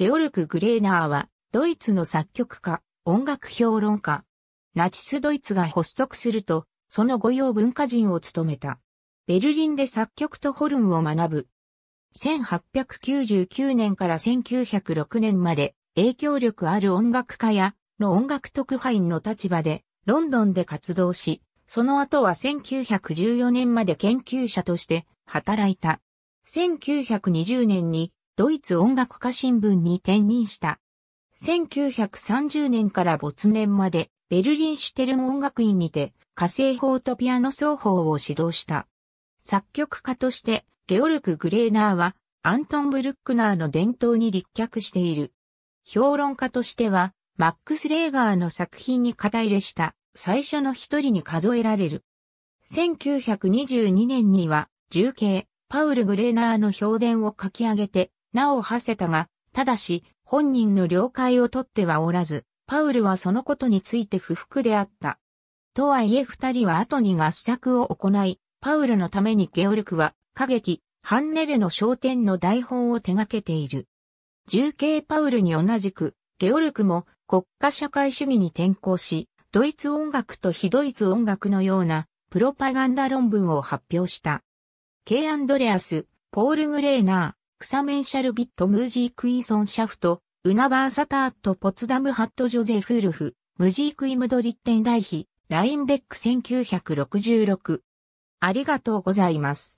ゲオルク・グレーナーは、ドイツの作曲家、音楽評論家。ナチスドイツが発足すると、その御用文化人を務めた。ベルリンで作曲とホルンを学ぶ。1899年から1906年まで影響力ある音楽家やの音楽特派員の立場でロンドンで活動し、その後は1914年まで研究者として働いた。1920年にドイツ音楽家新聞に転任した。1930年から没年までベルリンシュテルン音楽院にて火星法とピアノ奏法を指導した。作曲家としてゲオルク・グレーナーはアントン・ブルックナーの伝統に立脚している。評論家としてはマックス・レーガーの作品に肩入れした最初の一人に数えられる。1922年には、重慶、パウル・グレーナーの評伝を書き上げて、なお馳せたが、ただし、本人の了解を取ってはおらず、パウルはそのことについて不服であった。とはいえ二人は後に合作を行い、パウルのためにゲオルクは、歌劇、ハンネルの商店の台本を手掛けている。重慶パウルに同じく、ゲオルクも国家社会主義に転向し、ドイツ音楽と非ドイツ音楽のようなプロパガンダ論文を発表した。ケイ・アンドレアス、ポール・グレーナー。クサメンシャルビットムージークイーソンシャフト、ウナバーサターットポツダムハットジョゼフールフ、ムジークイムドリッテンライヒ、ラインベック1966。ありがとうございます。